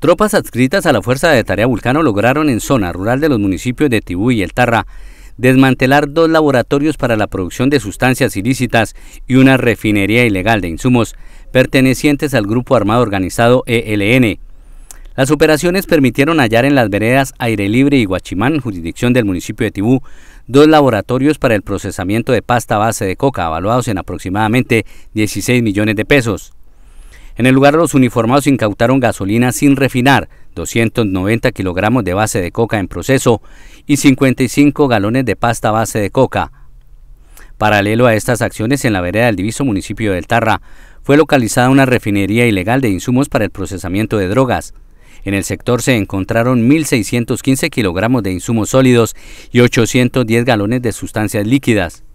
Tropas adscritas a la Fuerza de Tarea Vulcano lograron en zona rural de los municipios de Tibú y El Tarra desmantelar dos laboratorios para la producción de sustancias ilícitas y una refinería ilegal de insumos pertenecientes al grupo armado organizado ELN. Las operaciones permitieron hallar en las veredas Aire Libre y Guachimán, jurisdicción del municipio de Tibú, dos laboratorios para el procesamiento de pasta base de coca, evaluados en aproximadamente 16 millones de pesos. En el lugar los uniformados incautaron gasolina sin refinar, 290 kilogramos de base de coca en proceso y 55 galones de pasta base de coca. Paralelo a estas acciones, en la vereda del Diviso, municipio del Tarra, fue localizada una refinería ilegal de insumos para el procesamiento de drogas. En el sector se encontraron 1.615 kilogramos de insumos sólidos y 810 galones de sustancias líquidas.